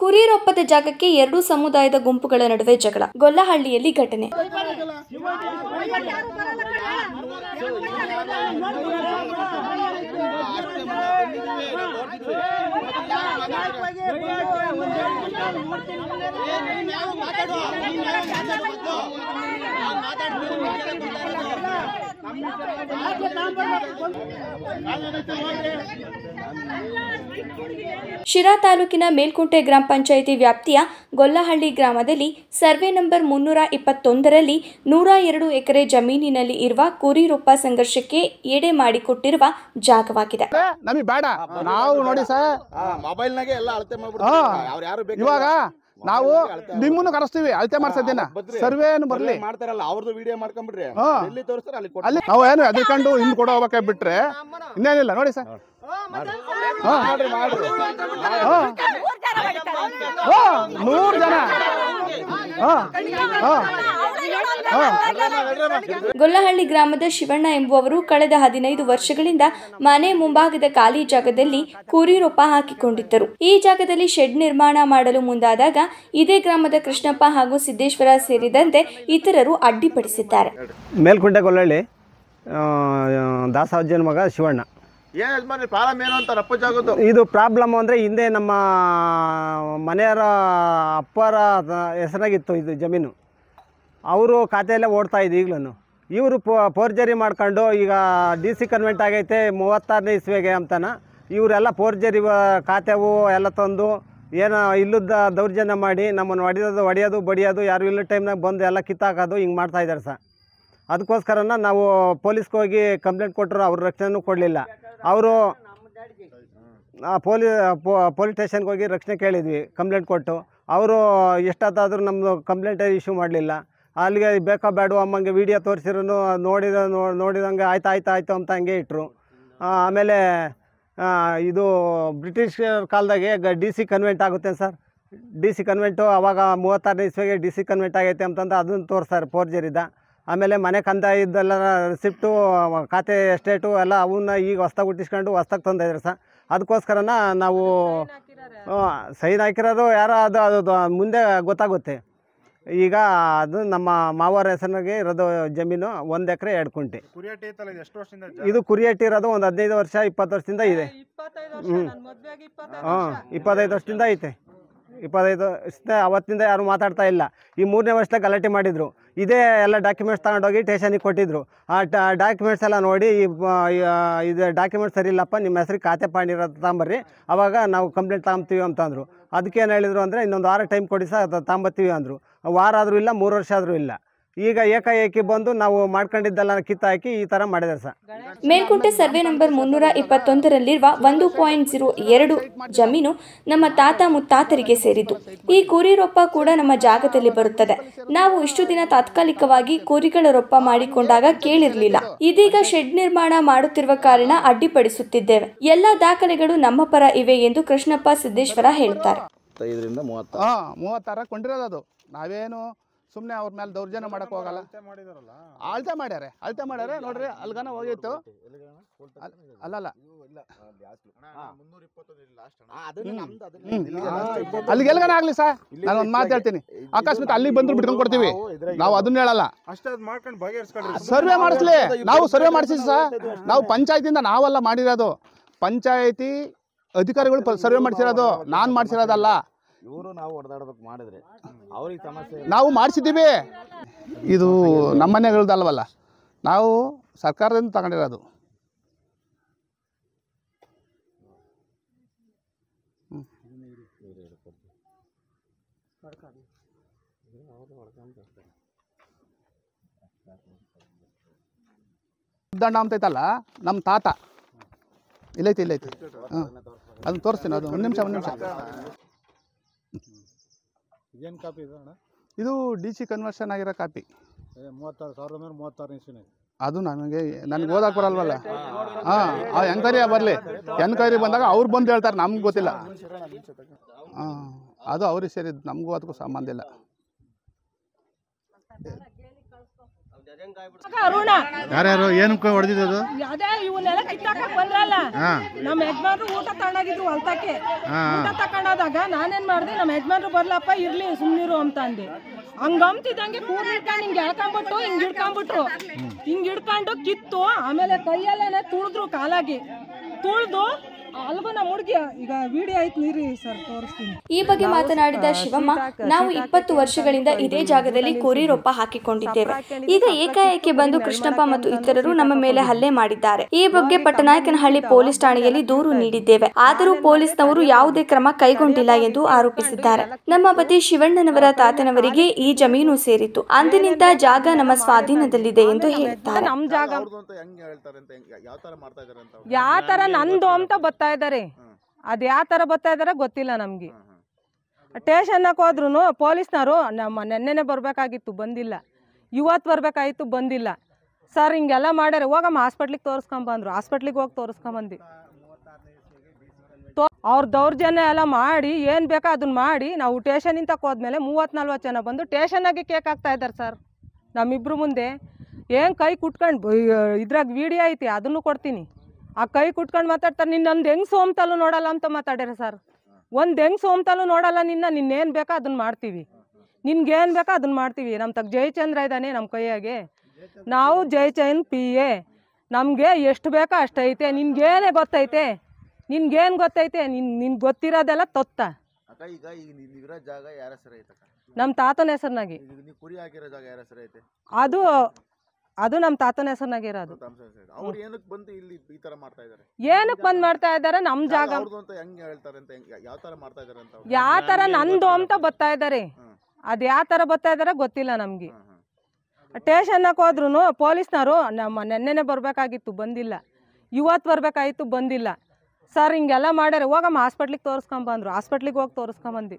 ಕುರಿರೊಪ್ಪದ ಜಾಗಕ್ಕೆ ಎರಡೂ ಸಮುದಾಯದ ಗುಂಪುಗಳ ನಡುವೆ ಜಗಳ ಗೊಲ್ಲಹಳ್ಳಿಯಲ್ಲಿ ಘಟನೆ ಶಿರಾ ತಾಲೂಕಿನ ಮೇಲ್ಕುಂಟೆ ಗ್ರಾಮ ಪಂಚಾಯಿತಿ ವ್ಯಾಪ್ತಿಯ ಗೊಲ್ಲಹಳ್ಳಿ ಗ್ರಾಮದಲ್ಲಿ ಸರ್ವೆ ನಂಬರ್ ಮುನ್ನೂರ ಇಪ್ಪತ್ತೊಂದರಲ್ಲಿ ನೂರ ಎರಡು ಎಕರೆ ಜಮೀನಿನಲ್ಲಿ ಇರುವ ಕುರಿ ರೂಪ ಸಂಘರ್ಷಕ್ಕೆ ಎಡೆ ಮಾಡಿಕೊಟ್ಟಿರುವ ಜಾಗವಾಗಿದೆ ನಮಗೆ ಬೇಡ ನಾವು ನೋಡಿ ಸರ್ ಯಾರು ಬೇಕು ಇವಾಗ ನಾವು ನಿಮ್ಮನ್ನು ಕರೆಸ್ತೀವಿ ಅಳತೆ ಮಾಡ್ಸದಿನ ಸರ್ವೆ ಬರಲಿ ಬರ್ಲಿ ಮಾಡ್ತಾರಲ್ಲ ಅವ್ರದ್ದು ವಿಡಿಯೋ ಮಾಡ್ಕೊಂಡ್ಬಿಡ್ರಿ ಅಲ್ಲಿ ತೋರಿಸ್ತಾರೆ ಅಲ್ಲಿ ಅಲ್ಲಿ ನಾವು ಏನು ಕಂಡು ಹಿಂದ್ ಕೊಡೋ ಹೋಗಕ್ಕೆ ಬಿಟ್ರೆ ಇನ್ನೇನಿಲ್ಲ ನೋಡಿ ಸರ್ ಜನ ಗೊಲ್ಲಹಳ್ಳಿ ಗ್ರಾಮದ ಶಿವಣ್ಣ ಎಂಬುವವರು ಕಳೆದ ಹದಿನೈದು ವರ್ಷಗಳಿಂದ ಮನೆ ಮುಂಭಾಗದ ಖಾಲಿ ಜಾಗದಲ್ಲಿ ಕುರಿರೊಪ್ಪ ಹಾಕಿಕೊಂಡಿದ್ದರು ಈ ಜಾಗದಲ್ಲಿ ಶೆಡ್ ನಿರ್ಮಾಣ ಮಾಡಲು ಮುಂದಾದಾಗ ಇದೇ ಗ್ರಾಮದ ಕೃಷ್ಣಪ್ಪ ಹಾಗೂ ಸಿದ್ದೇಶ್ವರ ಸೇರಿದಂತೆ ಇತರರು ಅಡ್ಡಿಪಡಿಸಿದ್ದಾರೆ ಮೇಲ್ಕುಂಟೆ ಗೊಲ್ಲಹಳ್ಳಿ ಮಗ ಶಿವಣ್ಣ ಇದು ಪ್ರಾಬ್ಲಮ್ ಅಂದರೆ ಹಿಂದೆ ನಮ್ಮ ಮನೆಯವರ ಅಪ್ಪರ ಹೆಸರಾಗಿತ್ತು ಇದು ಜಮೀನು ಅವರು ಖಾತೆಯಲ್ಲೇ ಓಡ್ತಾ ಇದ್ದು ಈಗಲೂ ಇವರು ಪೋರ್ಜರಿ ಮಾಡ್ಕೊಂಡು ಈಗ ಡಿ ಸಿ ಕನ್ವೆಂಟ್ ಆಗೈತೆ ಮೂವತ್ತಾರನೇ ಇಸ್ವಿಗೆ ಅಂತನ ಇವರೆಲ್ಲ ಪೋರ್ಜರಿ ಖಾತೆವು ಎಲ್ಲ ತಂದು ಏನೋ ಇಲ್ಲದ ದೌರ್ಜನ್ಯ ಮಾಡಿ ನಮ್ಮನ್ನು ಹೊಡೆಯೋದು ಹೊಡೆಯೋದು ಬಡಿಯೋದು ಯಾರು ಇಲ್ಲ ಟೈಮ್ನಾಗ ಬಂದು ಎಲ್ಲ ಕಿತ್ತಾಕೋದು ಹಿಂಗೆ ಮಾಡ್ತಾಯಿದ್ದಾರೆ ಸರ್ ಅದಕ್ಕೋಸ್ಕರನ ನಾವು ಪೊಲೀಸ್ಗೆ ಹೋಗಿ ಕಂಪ್ಲೇಂಟ್ ಕೊಟ್ಟರು ಅವ್ರ ರಕ್ಷಣೆನೂ ಕೊಡಲಿಲ್ಲ ಅವರು ಪೊಲೀ ಪೊಲೀಸ್ ಸ್ಟೇಷನ್ಗೆ ಹೋಗಿ ರಕ್ಷಣೆ ಕೇಳಿದ್ವಿ ಕಂಪ್ಲೇಂಟ್ ಕೊಟ್ಟು ಅವರು ಎಷ್ಟಾದರೂ ನಮ್ಮದು ಕಂಪ್ಲೇಂಟ್ ಇಶ್ಯೂ ಮಾಡಲಿಲ್ಲ ಅಲ್ಲಿಗೆ ಬೇಕಾ ಬೇಡ ಅಮ್ಮಂಗೆ ವಿಡಿಯೋ ತೋರಿಸಿರೂ ನೋಡಿದ ನೋಡಿದಂಗೆ ಆಯ್ತು ಆಯ್ತು ಆಯಿತು ಅಂತ ಹಂಗೆ ಇಟ್ಟರು ಆಮೇಲೆ ಇದು ಬ್ರಿಟಿಷ್ ಕಾಲದಾಗೆ ಡಿ ಸಿ ಕನ್ವೆಂಟ್ ಆಗುತ್ತೆ ಸರ್ ಡಿ ಸಿ ಕನ್ವೆಂಟು ಆವಾಗ ಮೂವತ್ತಾರನೇ ಇಸ್ವಿಗೆ ಡಿ ಸಿ ಕನ್ವೆಂಟ್ ಆಗೈತೆ ಅಂತಂದು ಅದನ್ನು ತೋರಿಸ್ತಾರೆ ಫೋರ್ಜರಿದ್ದ ಆಮೇಲೆ ಮನೆ ಕಂದ ಇದ್ದೆಲ್ಲ ರಿಸಿಪ್ಟು ಖಾತೆ ಎಸ್ಟೇಟು ಎಲ್ಲ ಅವನ್ನ ಈಗ ಹೊಸ್ದಾಗಿ ಹುಟ್ಟಿಸ್ಕೊಂಡು ಹೊಸ್ದಾಗಿ ತಂದಿದ್ದಾರೆ ಸರ್ ಅದಕ್ಕೋಸ್ಕರನ ನಾವು ಸೈನ್ ಹಾಕಿರೋದು ಯಾರೋ ಅದು ಅದು ಮುಂದೆ ಗೊತ್ತಾಗುತ್ತೆ ಈಗ ಅದು ನಮ್ಮ ಮಾವರ ಹೆಸರಿಗೆ ಇರೋದು ಜಮೀನು ಒಂದು ಎಕರೆ ಎರಡು ಕುಂಟೆ ಇದು ಕುರಿಯಟ್ಟಿ ಇರೋದು ಒಂದು ಹದಿನೈದು ವರ್ಷ ಇಪ್ಪತ್ತು ವರ್ಷದಿಂದ ಇದೆ ಹ್ಞೂ ಇಪ್ಪತ್ತೈದು ವರ್ಷದಿಂದ ಐತೆ ಇಪ್ಪತ್ತೈದು ವರ್ಷದ ಅವತ್ತಿಂದ ಯಾರು ಮಾತಾಡ್ತಾ ಇಲ್ಲ ಈ ಮೂರನೇ ವರ್ಷದಾಗ ಗಲಾಟೆ ಮಾಡಿದರು ಇದೇ ಎಲ್ಲ ಡಾಕ್ಯುಮೆಂಟ್ಸ್ ತಗೊಂಡೋಗಿ ಟೇಷನಿಗೆ ಕೊಟ್ಟಿದ್ದರು ಆ ಡಾಕ್ಯುಮೆಂಟ್ಸ್ ಎಲ್ಲ ನೋಡಿ ಇದು ಡಾಕ್ಯುಮೆಂಟ್ಸ್ ಸರಿ ಇಲ್ಲಪ್ಪ ನಿಮ್ಮ ಹೆಸ್ರಿಗೆ ಖಾತೆ ಪಾಣಿರ ತಾಂಬರ್ರಿ ಅವಾಗ ನಾವು ಕಂಪ್ಲೇಂಟ್ ತಗೊಂತೀವಿ ಅಂತಂದರು ಅದಕ್ಕೇನು ಹೇಳಿದರು ಅಂದರೆ ಇನ್ನೊಂದು ವಾರ ಟೈಮ್ ಕೊಡಿ ಸಹ ಅದು ತಾಂಬತ್ತೀವಿ ಅಂದರು ವಾರ ಆದರೂ ಇಲ್ಲ ಮೂರು ವರ್ಷ ಆದರೂ ಇಲ್ಲ ಈಗ ಏಕಾಏಕಿ ಬಂದು ನಾವು ಮಾಡ್ಕೊಂಡಿದ್ದೆಲ್ಲ ಹಾಕಿ ಈ ತರ ಮಾಡಿದ್ದಾರೆ ಸರ್ ಮೇಲ್ಕುಂಟೆ ಸರ್ವೆ ನಂಬರ್ ಮುನ್ನೂರ ಇಪ್ಪತ್ತೊಂದರಲ್ಲಿರುವ ಒಂದು ಪಾಯಿಂಟ್ ಜೀರೋ ಎರಡು ಜಮೀನು ನಮ್ಮ ತಾತ ಮುತ್ತಾತರಿಗೆ ಸೇರಿದ್ದು ಈ ಕುರಿ ರೊಪ್ಪ ಕೂಡ ನಮ್ಮ ಜಾಗದಲ್ಲಿ ಬರುತ್ತದೆ ನಾವು ಇಷ್ಟು ದಿನ ತಾತ್ಕಾಲಿಕವಾಗಿ ಕುರಿಗಳ ರೊಪ್ಪ ಮಾಡಿಕೊಂಡಾಗ ಕೇಳಿರ್ಲಿಲ್ಲ ಇದೀಗ ಶೆಡ್ ನಿರ್ಮಾಣ ಮಾಡುತ್ತಿರುವ ಕಾರಣ ಅಡ್ಡಿಪಡಿಸುತ್ತಿದ್ದೇವೆ ಎಲ್ಲ ದಾಖಲೆಗಳು ನಮ್ಮ ಪರ ಇವೆ ಎಂದು ಕೃಷ್ಣಪ್ಪ ಸಿದ್ದೇಶ್ವರ ಹೇಳ್ತಾರೆ ನಾವೇನು ಸುಮ್ಮನೆ ಅವ್ರ ಮೇಲೆ ದೌರ್ಜನ್ಯ ಮಾಡಕ್ ಹೋಗಲ್ಲ ಅಳತೆ ಮಾಡ್ಯಾರೆ ಅಳತೆ ಮಾಡ್ಯಾರೆ ನೋಡ್ರಿ ಅಲ್ಗನ ಹೋಗಿತ್ತು ಅಲ್ಲಲ್ಲ ಅಲ್ಲಿಗೆ ಆಗ್ಲಿ ಸರ್ ನಾನು ಒಂದು ಮಾತು ಹೇಳ್ತೀನಿ ಅಕಸ್ಮಾತ್ ಅಲ್ಲಿಗೆ ಬಂದ್ರು ಬಿಟ್ಕೊಂಡ್ ಕೊಡ್ತೀವಿ ನಾವು ಅದನ್ನ ಹೇಳಲ್ಲ ಸರ್ವೆ ಮಾಡಿಸ್ಲಿ ನಾವು ಸರ್ವೆ ಮಾಡಿಸಿ ಸರ್ ನಾವು ಪಂಚಾಯತಿಯಿಂದ ನಾವೆಲ್ಲ ಮಾಡಿರೋದು ಪಂಚಾಯತಿ ಅಧಿಕಾರಿಗಳು ಸರ್ವೆ ಮಾಡಿಸಿರೋದು ನಾನ್ ಮಾಡಿಸಿರೋದಲ್ಲ ಇವರು ನಾವು ಹೊಡೆದಾಡ್ಬೇಕು ಮಾಡಿದ್ರೆ ಅವ್ರಿಗೆ ಸಮಸ್ಯೆ ನಾವು ಮಾಡಿಸಿದ್ದೀವಿ ಇದು ನಮ್ಮನೆಗಳದಲ್ವಲ್ಲ ನಾವು ಸರ್ಕಾರದಿಂದ ತಗೊಂಡಿರೋದು ದಂಡ ಅಂತ ಐತಲ್ಲ ನಮ್ಮ ತಾತ ಇಲ್ಲೈತಿ ಇಲ್ಲೈತಿ ಹಾಂ ಅದನ್ನು ತೋರಿಸ್ತೀನಿ ಅದು ಒಂದು ನಿಮಿಷ ಒಂದು ನಿಮಿಷ ಏನು ಕಾಪಿ ಇದು ಅಣ್ಣ ಇದು ಡಿ ಸಿ ಕನ್ವರ್ಷನ್ ಆಗಿರೋ ಕಾಪಿ ಮೂವತ್ತಾರು ಸಾವಿರದ ಒಂಬೈನೂರ ಮೂವತ್ತಾರು ಅದು ನನಗೆ ನನಗೆ ಓದಕ್ಕೆ ಬರಲ್ವಲ್ಲ ಹಾಂ ಎನ್ಕ್ವೈರಿ ಬರಲಿ ಎನ್ಕ್ವೈರಿ ಬಂದಾಗ ಅವ್ರು ಬಂದು ಹೇಳ್ತಾರೆ ನಮ್ಗೆ ಗೊತ್ತಿಲ್ಲ ಹಾಂ ಅದು ಅವ್ರಿಗೆ ಸೇರಿದ್ದು ನಮಗೂ ಅದಕ್ಕೂ ಸಂಬಂಧ ಇಲ್ಲ ಯಾರ್ಯಾರು ಏನಕ್ಕೆ ಹೊಡೆದಿದ್ದು ಅದೇ ಇವನ್ನೆಲ್ಲ ಕಿತ್ತಾಕ ಬಂದ್ರಲ್ಲ ನಮ್ಮ ಯಜಮಾನ್ರು ಊಟ ತಗೊಂಡಾಗಿದ್ರು ಹೊಲ್ತಕ್ಕೆ ಊಟ ತಕೊಂಡಾದಾಗ ನಾನೇನ್ ಮಾಡ್ದೆ ನಮ್ಮ ಯಜಮಾನ್ರು ಬರ್ಲಪ್ಪ ಇರ್ಲಿ ಸುಮ್ನಿರು ಅಂತ ಅಂದೆ ಹಂಗಂತಿದ್ದಂಗೆ ಕೂರ್ ಹಿಡ್ಕೊಂಡು ಹಿಂಗೆ ಎಳ್ಕೊಂಡ್ಬಿಟ್ಟು ಹಿಂಗ್ ಹಿಡ್ಕೊಂಡ್ಬಿಟ್ರು ಹಿಂಗ್ ಹಿಡ್ಕೊಂಡು ಕಿತ್ತು ಆಮೇಲೆ ಕೈಯಲ್ಲೇನೆ ತುಳಿದ್ರು ಕಾಲಾಗಿ ತುಳಿದು ಈ ಬಗ್ಗೆ ಮಾತನಾಡಿದ ಶಿವಮ್ಮ ನಾವು ಇಪ್ಪತ್ತು ವರ್ಷಗಳಿಂದ ಇದೇ ಜಾಗದಲ್ಲಿ ಕೋರಿ ರೊಪ್ಪ ಹಾಕಿಕೊಂಡಿದ್ದೇವೆ ಈಗ ಏಕಾಏಕಿ ಬಂದು ಕೃಷ್ಣಪ್ಪ ಮತ್ತು ಇತರರು ನಮ್ಮ ಮೇಲೆ ಹಲ್ಲೆ ಮಾಡಿದ್ದಾರೆ ಈ ಬಗ್ಗೆ ಪಟ್ಟನಾಯಕನಹಳ್ಳಿ ಪೊಲೀಸ್ ಠಾಣೆಯಲ್ಲಿ ದೂರು ನೀಡಿದ್ದೇವೆ ಆದರೂ ಪೊಲೀಸ್ನವರು ಯಾವುದೇ ಕ್ರಮ ಕೈಗೊಂಡಿಲ್ಲ ಎಂದು ಆರೋಪಿಸಿದ್ದಾರೆ ನಮ್ಮ ಪತಿ ಶಿವಣ್ಣನವರ ತಾತನವರಿಗೆ ಈ ಜಮೀನು ಸೇರಿತ್ತು ಅಂದಿನಿಂದ ಜಾಗ ನಮ್ಮ ಸ್ವಾಧೀನದಲ್ಲಿದೆ ಎಂದು ಹೇಳ್ತಾರೆ ಯಾವ ತರ ನಂದು ಅಂತ ಬರ್ತಾ ಇದ್ದಾರೆ ಅದ್ ಯಾವ ಥರ ಬರ್ತಾ ಗೊತ್ತಿಲ್ಲ ನಮಗೆ ಸ್ಟೇಷನ್ನಕ್ಕೆ ಹೋದ್ರು ಪೊಲೀಸ್ನವರು ನಮ್ಮ ನೆನ್ನೆನೆ ಬರಬೇಕಾಗಿತ್ತು ಬಂದಿಲ್ಲ ಇವತ್ತು ಬರ್ಬೇಕಾಗಿತ್ತು ಬಂದಿಲ್ಲ ಸರ್ ಹಿಂಗೆಲ್ಲ ಮಾಡ್ಯಾರ ಹೋಗಮ್ಮ ಹಾಸ್ಪಿಟ್ಲಿಗೆ ತೋರಿಸ್ಕೊಂಬಂದ್ರು ಹಾಸ್ಪಿಟ್ಲಿಗೆ ಹೋಗಿ ತೋರಿಸ್ಕೊಂಬಂದು ಅವ್ರ ದೌರ್ಜನ್ಯ ಎಲ್ಲ ಮಾಡಿ ಏನು ಬೇಕೋ ಅದನ್ನ ಮಾಡಿ ನಾವು ಟೇಷನಿಂದ ಹೋದ್ಮೇಲೆ ಮೂವತ್ತು ನಲ್ವತ್ತು ಜನ ಬಂದು ಟೇಷನಾಗೆ ಕೇಕ್ ಹಾಕ್ತಾ ಇದ್ದಾರೆ ಸರ್ ನಮ್ಮಿಬ್ರು ಮುಂದೆ ಏನು ಕೈ ಕುಟ್ಕೊಂಡು ಇದ್ರಾಗ ವಿಡಿಯೋ ಐತಿ ಅದನ್ನು ಕೊಡ್ತೀನಿ ಆ ಕೈ ಕುಟ್ಕೊಂಡು ಮಾತಾಡ್ತಾರೆ ನಿನ್ನೊಂದು ಹೆಂಗ್ ಸೋಮ್ತಲೂ ನೋಡಲ್ಲ ಅಂತ ಮಾತಾಡ್ಯಾರ ಸರ್ ಒಂದ್ ಹೆಂಗ್ ಸೋಮ್ತಲೂ ನೋಡಲ್ಲ ನಿನ್ನ ನಿನ್ನೇನು ಬೇಕಾ ಅದನ್ನ ಮಾಡ್ತೀವಿ ನಿನ್ಗೇನು ಬೇಕಾ ಅದನ್ನ ಮಾಡ್ತೀವಿ ನಮ್ಮ ತಗ ಜಯಚಂದ್ರ ಇದಾನೆ ನಮ್ಮ ಕೈಯಾಗೆ ನಾವು ಜಯಚಂದ್ ಪಿ ಎ ನಮಗೆ ಎಷ್ಟು ಬೇಕಾ ಅಷ್ಟೈತೆ ನಿನ್ಗೇನೆ ಗೊತ್ತೈತೆ ನಿನ್ಗೇನ್ ಗೊತ್ತೈತೆ ನಿನ್ ನಿನ್ ಗೊತ್ತಿರೋದೆಲ್ಲ ತೊತ್ತ ನಮ್ ನಮ್ಮ ತಾತನ ಹೆಸರಿನಾಗಿ ಅದು ಅದು ನಮ್ಮ ತಾತನ ಹೆಸರಿನಾಗಿರೋದು ಅವ್ರು ಏನಕ್ಕೆ ಬಂದ್ ಮಾಡ್ತಾ ಇದ್ದಾರೆ ನಮ್ಮ ಜಾಗ ಯಾವ ತರ ನಂದು ಅಂತ ಬರ್ತಾ ಇದ್ದಾರೆ ಅದ್ ಅದು ಯಾವ ತರ ಬರ್ತಾ ಇದ್ದಾರೆ ಗೊತ್ತಿಲ್ಲ ನಮ್ಗೆ ಸ್ಟೇಷನ್ ಹೋದ್ರು ಪೊಲೀಸ್ನವರು ನಮ್ಮ ನೆನ್ನೆನೆ ಬರಬೇಕಾಗಿತ್ತು ಬಂದಿಲ್ಲ ಇವತ್ತು ಬರಬೇಕಾಗಿತ್ತು ಬಂದಿಲ್ಲ ಸರ್ ಹಿಂಗೆಲ್ಲ ಮಾಡ್ಯಾರ ಹೋಗಮ್ಮ ಹಾಸ್ಪಿಟ್ಲಿಗೆ ತೋರಿಸ್ಕೊಂಬಂದ್ರು ಹಾಸ್ಪಿಟ್ಲಿಗೆ ಹೋಗಿ ತೋರಿಸ್ಕೊಂಬಂದು